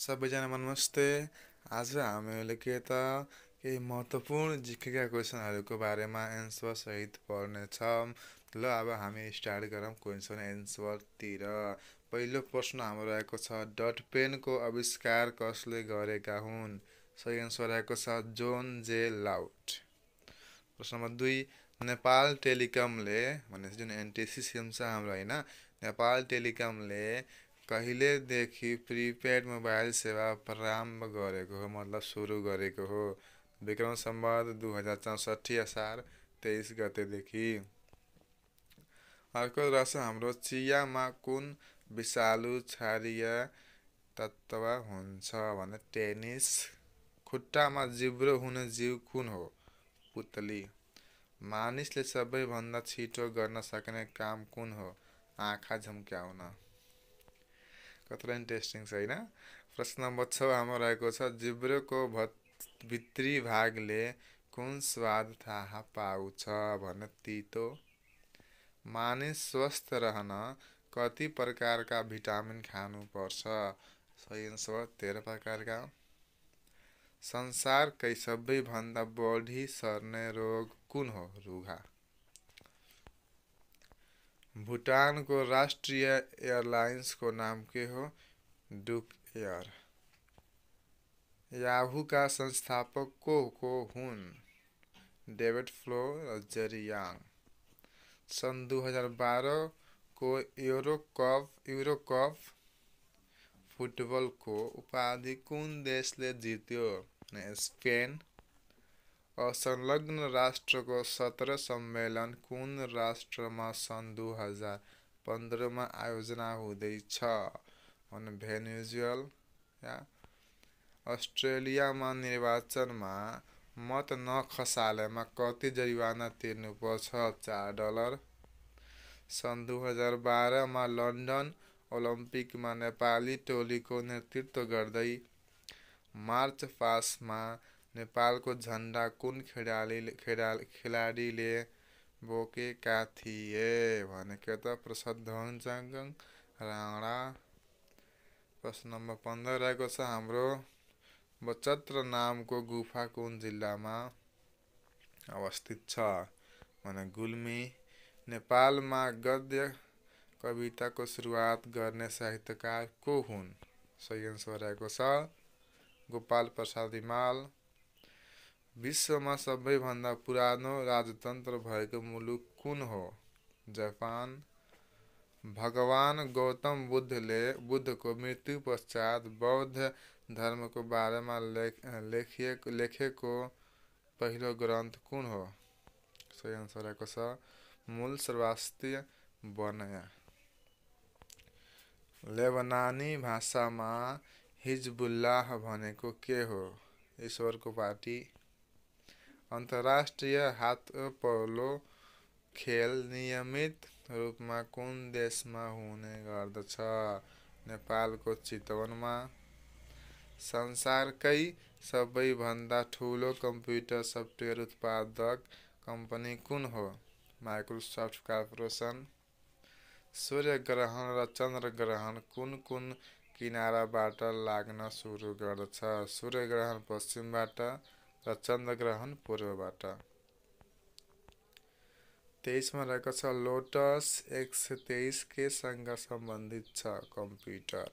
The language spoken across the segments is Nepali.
सबैजना नमस्ते आज हामीहरूले के त केही महत्त्वपूर्ण जिकेका क्वेसनहरूको बारेमा एन्सरसहित पढ्नेछ ल अब हामी स्टार्ट गरौँ क्वेसन एन्सरतिर पहिलो प्रश्न हाम्रो रहेको छ डट पेनको आविष्कार कसले गरेका हुन् सही एन्सर रहेको छ जोन जे लाउट प्रश्न नम्बर दुई नेपाल टेलिकमले भनेपछि जुन एनटिसिसिएम छ हाम्रो होइन नेपाल टेलिकमले कहिलेदेखि प्रिपेड मोबाइल सेवा प्रारम्भ गरेको हो मतलब सुरु गरेको हो विक्रम सम्बन्ध दुई हजार चौसठी असार तेइस गतेदेखि अर्को रहेछ हाम्रो चियामा कुन विषालु क्षारीय तत्त्व हुन्छ भने टेनिस खुट्टामा जिब्रो हुने जीव कुन हो पुतली मानिसले सबैभन्दा छिटो गर्न सक्ने काम कुन हो आँखा झम्क्याउन कतिलाई इन्ट्रेस्टिङ छ होइन प्रश्न नम्बर हाम्रो रहेको छ जिब्रोको भत् भित्री भागले कुन स्वाद थाहा पाउँछ भने तितो मानिस स्वस्थ रहन कति प्रकारका भिटामिन खानुपर्छ सही अनुसार तेह्र प्रकारका संसारकै सबैभन्दा बढी सर्ने रोग कुन हो रुघा भूटान को राष्ट्रीय एयरलाइंस को नाम के हो डुक एयर याहू का संस्थापक को को हुन डेविड फ्लो जरियांग सन 2012 को Euro cup Euro cup football को उपाधि कौन देश ने जीत्यो स्पेन असंलग्न राष्ट्रको सत्र सम्मेलन कुन राष्ट्रमा सन् दुई हजार पन्ध्रमा आयोजना हुँदैछ भने या अस्ट्रेलियामा निर्वाचनमा मत नखसालेमा कति जरिवाना तिर्नुपर्छ चार डलर सन् दुई हजार बाह्रमा लन्डन ओलम्पिकमा नेपाली टोलीको नेतृत्व गर्दै मार्च पासमा नेपालको झन्डा कुन खेलाडीले खेलाडीले बोकेका थिए भनेको त प्रसिद्ध हुन्छ राणा प्रश्न नम्बर पन्ध्र रहेको छ हाम्रो बचत्र नामको गुफा कुन जिल्लामा अवस्थित छ भने गुल्मी नेपालमा गद्य कविताको सुरुवात गर्ने साहित्यकार को हुन् सही आन्सर रहेको छ गोपाल प्रसाद रिमाल सब भाग पुरानो राजतंत्र भएको मुलुक कुन हो जापान भगवान गौतम बुद्ध ले बुद्ध को मृत्यु पश्चात बौद्ध धर्म को बारे में लेख लेखे को पहलो ग्रंथ कौन हो सही आंसर आएको मूल सर्वास्त्रीय बनया लेबनानी भाषा में हिजबुल्लाह को के हो ईश्वर को पार्टी अन्तर्राष्ट्रिय हात हातपलो खेल नियमित रूपमा कुन देशमा हुने गर्दछ नेपालको चितवनमा संसारकै सबैभन्दा ठुलो कम्प्युटर सफ्टवेयर उत्पादक कम्पनी कुन हो माइक्रोसफ्ट कर्पोरेसन सूर्य ग्रहण र चन्द्र ग्रहण कुन कुन किनाराबाट लाग्न सुरु गर्दछ सूर्य ग्रहण पश्चिमबाट र चन्द्रग्रहण पूर्वबाट तेइसमा रहेको छ लोटस एक सय तेइस केसँग सम्बन्धित छ कम्प्युटर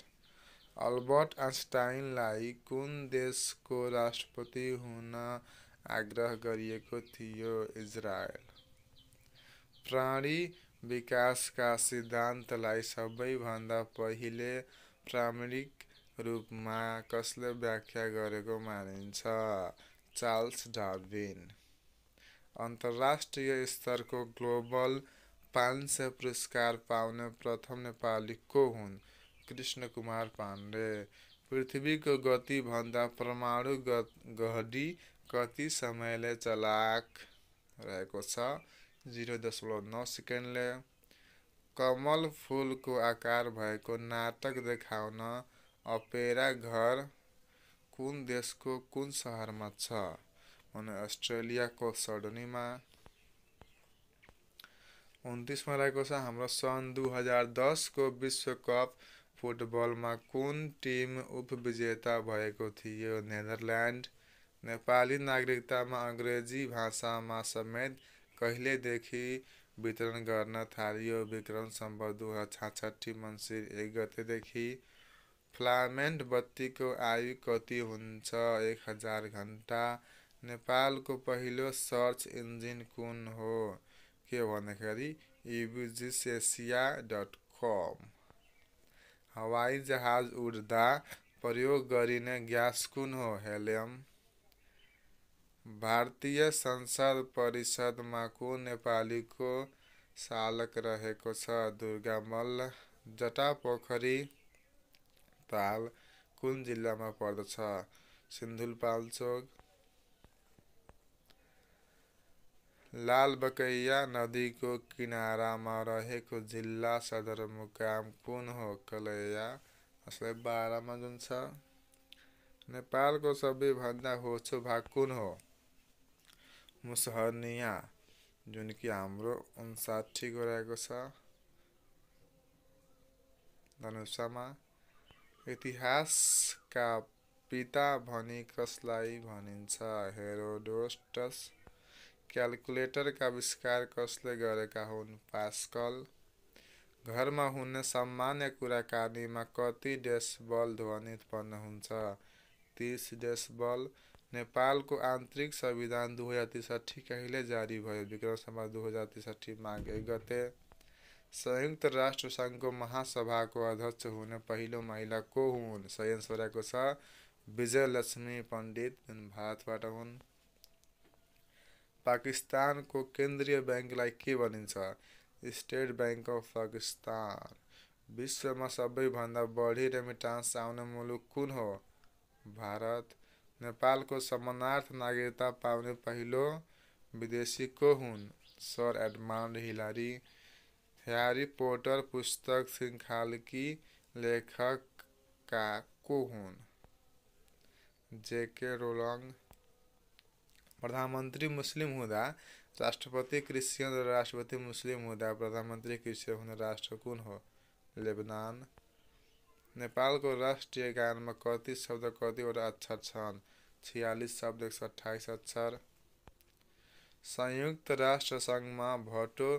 अल्बर्ट आइन्स्टाइनलाई कुन देशको राष्ट्रपति हुन आग्रह गरिएको थियो इजरायल प्राणी विकासका सिद्धान्तलाई सबैभन्दा पहिले प्रामाणिक रूपमा कसले व्याख्या गरेको मानिन्छ चार्ल्स डार्विन अन्तर्राष्ट्रिय स्तरको ग्लोबल सय पुरस्कार पाउने प्रथम नेपाली को हुन् कृष्ण कुमार पाण्डे पृथ्वीको गतिभन्दा परमाणु गहडी कति समयले चलाक रहेको छ जिरो दशमलव नौ सेकेन्डले कमल फुलको आकार भएको नाटक देखाउन अपेरा घर कुन देशको कुन सहरमा छ भने अस्ट्रेलियाको सडनीमा उन्तिसमा रहेको छ हाम्रो सन् दुई हजार दसको विश्वकप फुटबलमा कुन टिम उपविजेता भएको थियो नेदरल्यान्ड नेपाली नागरिकतामा अङ्ग्रेजी भाषामा समेत कहिलेदेखि वितरण गर्न थालियो विक्रम दुई हजार छाछठी मङ्सिर एक गतेदेखि फ्लामेन्ट को आयु कति हो एक हजार नेपाल को पहिलो सर्च इंजिन कौन हो के भन्दाखेरि डट कम हवाई जहाज उड़ा प्रयोग गरिने गैस कुन हो हेलियम भारतीय संसद में को को चालक रहेको छ दुर्गा मल्ल जटापोखरी ताल कुन जिल्लामा पर्दछ सिन्धुलपाल्चोक लालबकैया नदीको किनारामा रहेको जिल्ला सदरमुकाम कुन हो कलैया यसलाई बाह्रमा जुन छ नेपालको सबैभन्दा होचो भाग कुन हो मुसहनिया जुन कि हाम्रो उन्साठीको रहेको छ धनुषामा का पिता भनी कसलाई भनिन्छ हेरोडोस्टस का आविष्कार कसले गरेका हुन् पास्कल घरमा हुने सामान्य कुराकानीमा कति डेसबल ध्वनि उत्पन्न हुन्छ तिस डेसबल नेपालको आन्तरिक संविधान दुई हजार त्रिसठी कहिले जारी भयो विक्रम सम्म दुई हजार त्रिसठी माघ गते संयुक्त राष्ट्र सङ्घको महासभाको अध्यक्ष हुने पहिलो महिला को हुन् सयन रहेको छ विजयलक्ष्मी पण्डित जुन भारतबाट हुन् पाकिस्तानको केन्द्रीय ब्याङ्कलाई के भनिन्छ स्टेट ब्याङ्क अफ पाकिस्तान विश्वमा सबैभन्दा बढी रेमिटान्स आउने मुलुक कुन हो भारत नेपालको समानार्थ नागरिकता पाउने पहिलो विदेशी को हुन् sir Edmund Hillary Harry Potter पुस्तक शृंखलाकी लेखक का हुन् जेके रोलङ प्रधानमंत्री मुस्लिम हुँदा राष्ट्रपति क्रिस्चियन र राष्ट्रपति मुस्लिम हुँदा प्रधानमन्त्री क्रिस्चियन हुने राष्ट्र कुन हो लेबनान नेपालको राष्ट्रिय गानमा कति शब्द कतिवटा अक्षर छन् छियालिस शब्द एक सय अठाइस अक्षर संयुक्त राष्ट्र सङ्घमा भोटो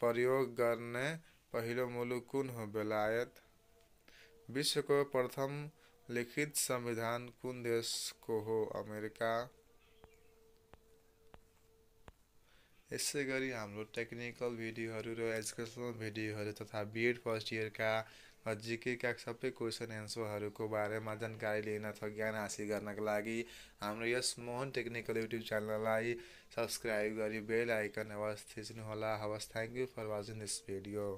प्रयोग गर्ने पहिलो मुलुक कुन हो बेलायत विश्वको प्रथम लिखित संविधान कुन देशको हो अमेरिका यसै गरी हाम्रो टेक्निकल भिडियोहरू र एजुकेसनल भिडियोहरू तथा बिएड फर्स्ट इयरका जिकेका सबै क्वेसन एन्सरहरूको बारेमा जानकारी लिन अथवा ज्ञान हासिल गर्नका लागि हाम्रो यस मोहन टेक्निकल युट्युब च्यानललाई सब्सक्राइब गरी बेल आइकन हवस् थिच्नुहोला हवस् thank you for watching this video